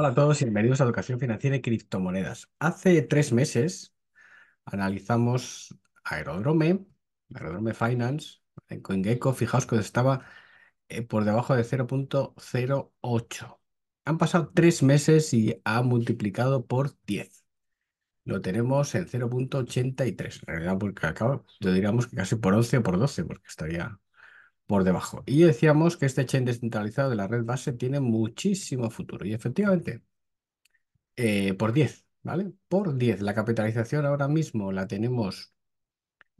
Hola a todos y bienvenidos a Educación Financiera y Criptomonedas. Hace tres meses analizamos Aerodrome, Aerodrome Finance, en CoinGecko. Fijaos que estaba eh, por debajo de 0.08. Han pasado tres meses y ha multiplicado por 10. Lo tenemos en 0.83. En realidad, porque acabo, yo diríamos que casi por 11 o por 12, porque estaría por debajo. Y decíamos que este chain descentralizado de la red base tiene muchísimo futuro. Y efectivamente, eh, por 10, ¿vale? Por 10. La capitalización ahora mismo la tenemos,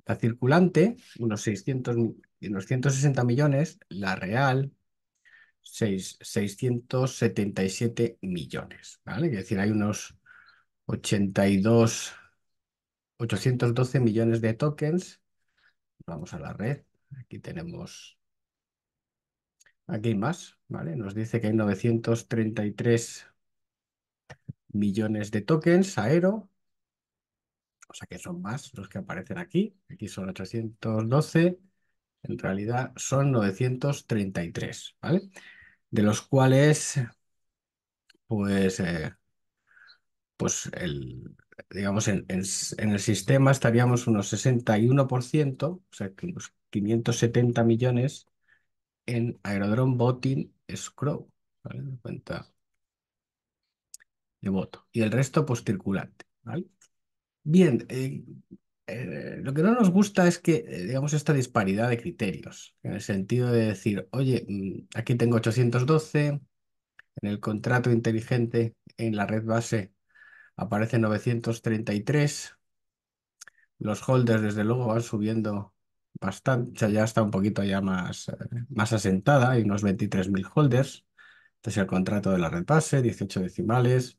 la circulante, unos, 600, unos 160 millones, la real, 6, 677 millones, ¿vale? Es decir, hay unos 82, 812 millones de tokens. Vamos a la red. Aquí tenemos Aquí hay más, ¿vale? Nos dice que hay 933 millones de tokens Aero, o sea que son más los que aparecen aquí. Aquí son 812, en realidad son 933, ¿vale? De los cuales, pues, eh, pues el, digamos, en, el sistema estaríamos unos 61%, o sea, unos 570 millones en Aerodrome Voting Scroll, ¿vale? De cuenta de voto. Y el resto, pues circulante, Bien, eh, eh, lo que no nos gusta es que, eh, digamos, esta disparidad de criterios, en el sentido de decir, oye, mm, aquí tengo 812, en el contrato inteligente, en la red base, aparece 933, los holders, desde luego, van subiendo bastante, ya está un poquito ya más, eh, más asentada, hay unos 23.000 holders. Este es el contrato de la red base, 18 decimales.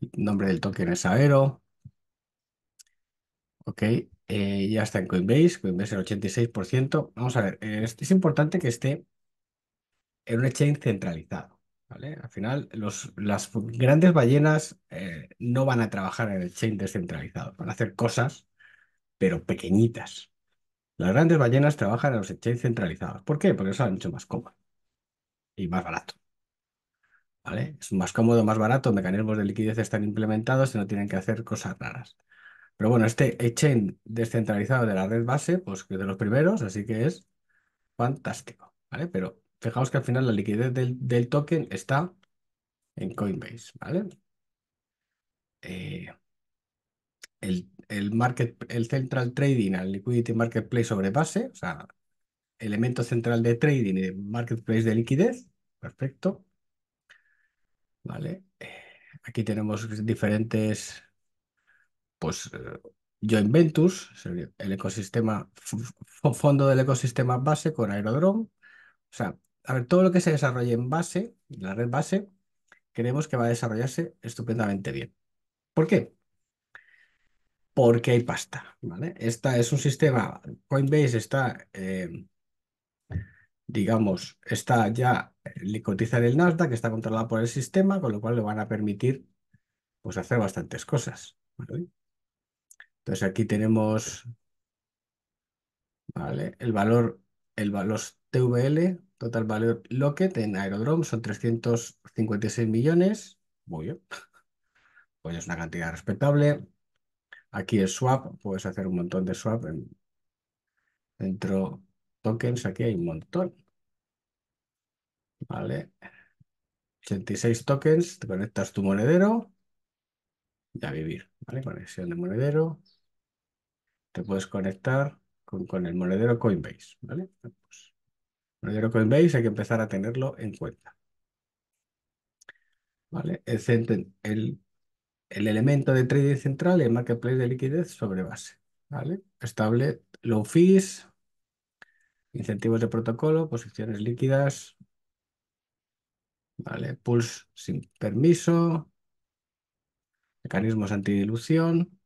El nombre del token es Aero. Ok, eh, ya está en Coinbase, Coinbase el 86%. Vamos a ver, eh, es, importante que esté en un exchange centralizado. ¿vale? Al final, los, las grandes ballenas no van a trabajar en el chain descentralizado, van a hacer cosas, pero pequeñitas. Las grandes ballenas trabajan en los exchanges centralizados. ¿Por qué? Porque eso es mucho más cómodo y más barato. ¿Vale? Es más cómodo, más barato, mecanismos de liquidez están implementados y no tienen que hacer cosas raras. Pero bueno, este exchange descentralizado de la red base, pues es de los primeros, así que es fantástico, ¿vale? Pero fijaos que al final la liquidez del, token está en Coinbase, ¿vale? Eh, el, market, el central trading al liquidity marketplace sobre base, o sea, elemento central de trading y de marketplace de liquidez. Perfecto. Vale. Eh, aquí tenemos diferentes, pues, eh, Joint Ventures, el ecosistema, fondo del ecosistema base con Aerodrome. O sea, a ver, todo lo que se desarrolle en base, la red base, creemos que va a desarrollarse estupendamente bien. ¿Por qué? porque hay pasta, ¿vale? Esta es un sistema, Coinbase está, eh, digamos, está ya, eh, le en el Nasdaq, está controlada por el sistema, con lo cual le van a permitir, pues, hacer bastantes cosas, Entonces aquí tenemos, ¿vale? El valor, el, los TVL, total Value locket en Aerodrome son 356 millones, muy bien, pues es una cantidad respetable. Aquí es swap, puedes hacer un montón de swap. dentro tokens, aquí hay un montón. Vale. 86 tokens, te conectas tu monedero y a vivir. Vale, conexión de monedero. Te puedes conectar con, el monedero Coinbase. Vale, pues, monedero Coinbase hay que empezar a tenerlo en cuenta. Vale, el, el el elemento de trading central y el marketplace de liquidez sobre base. ¿vale? Estable low fees, incentivos de protocolo, posiciones líquidas, ¿vale? Pulse sin permiso, mecanismos antidilución.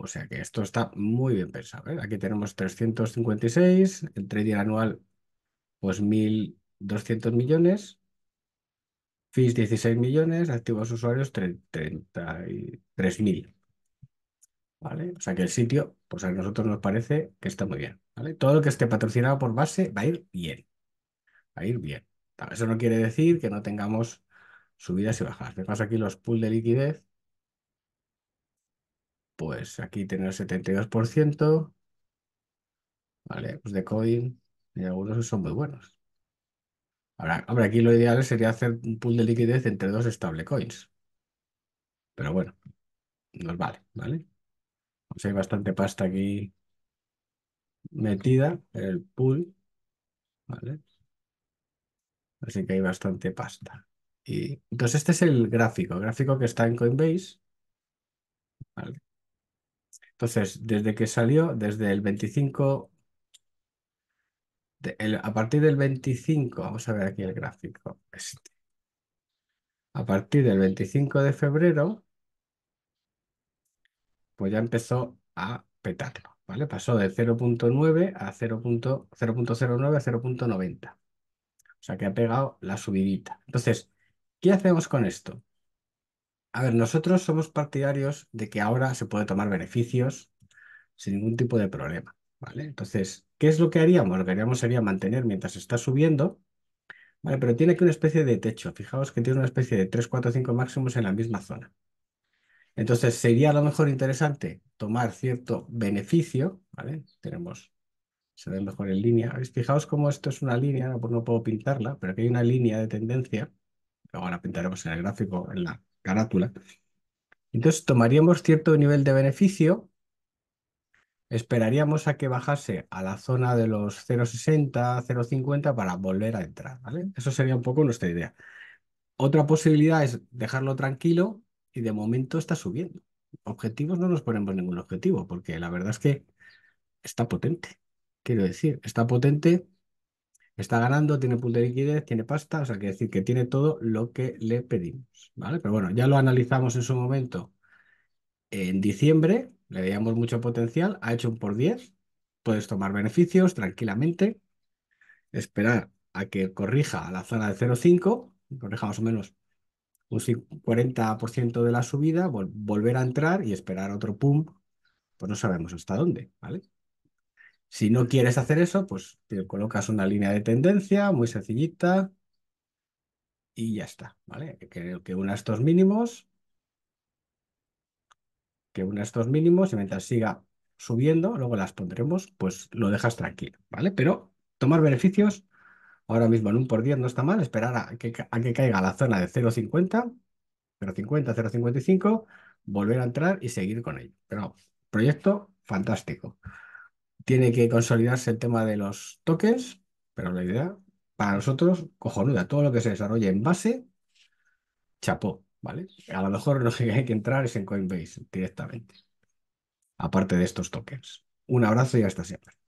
O sea que esto está muy bien pensado. ¿eh? Aquí tenemos 356, el trading anual pues 1.200 millones Fis 16 millones, activos usuarios 33.000. ¿Vale? O sea que el sitio, pues a nosotros nos parece que está muy bien. ¿vale? Todo lo que esté patrocinado por base va a ir bien. Va a ir bien. Eso no quiere decir que no tengamos subidas y bajadas. Vemos pasa aquí los pools de liquidez. Pues aquí tenemos el 72%. ¿Vale? Pues de coin. Y algunos son muy buenos. Ahora, aquí lo ideal sería hacer un pool de liquidez entre dos stablecoins. Pero bueno, nos vale, ¿vale? Pues hay bastante pasta aquí metida en el pool, ¿vale? Así que hay bastante pasta. Y, entonces este es el gráfico, gráfico que está en Coinbase. ¿vale? Entonces, desde que salió, desde el 25 a partir del 25, vamos a ver aquí el gráfico. Este. A partir del 25 de febrero, pues ya empezó a petarlo, ¿vale? Pasó de 0.9 a 0.09 a 0.90. O sea que ha pegado la subidita. Entonces, ¿qué hacemos con esto? A ver, nosotros somos partidarios de que ahora se puede tomar beneficios sin ningún tipo de problema. Entonces, ¿qué es lo que haríamos? Lo que haríamos sería mantener mientras está subiendo, ¿vale? Pero tiene aquí una especie de techo. Fijaos que tiene una especie de 3, 4, 5 máximos en la misma zona. Entonces, sería a lo mejor interesante tomar cierto beneficio, ¿vale? Tenemos, se ve mejor en línea. Fijaos cómo esto es una línea, no, pues no puedo pintarla, pero aquí hay una línea de tendencia. ahora la pintaremos en el gráfico, en la carátula. Entonces, tomaríamos cierto nivel de beneficio esperaríamos a que bajase a la zona de los 0,60, 0,50 para volver a entrar, ¿vale? Eso sería un poco nuestra idea. Otra posibilidad es dejarlo tranquilo y de momento está subiendo. Objetivos no nos ponemos ningún objetivo porque la verdad es que está potente. Quiero decir, está potente, está ganando, tiene pool de liquidez, tiene pasta, o sea, quiere decir que tiene todo lo que le pedimos, ¿vale? Pero bueno, ya lo analizamos en su momento en diciembre le veíamos mucho potencial, ha hecho un por 10, puedes tomar beneficios tranquilamente, esperar a que corrija a la zona de 0,5, corrija más o menos un 40% de la subida, volver a entrar y esperar otro pum, pues no sabemos hasta dónde, ¿vale? Si no quieres hacer eso, pues te colocas una línea de tendencia muy sencillita y ya está, ¿vale? que una estos mínimos que una estos mínimos y mientras siga subiendo, luego las pondremos, pues lo dejas tranquilo, ¿vale? Pero tomar beneficios ahora mismo en un por 10 no está mal, esperar a que, caiga la zona de 0,50, 0,50, 0,55, volver a entrar y seguir con ello. Pero proyecto fantástico. Tiene que consolidarse el tema de los tokens, pero la idea para nosotros, cojonuda, todo lo que se desarrolla en base, chapó. ¿vale? A lo mejor lo que hay que entrar es en Coinbase directamente, aparte de estos tokens. Un abrazo y hasta siempre.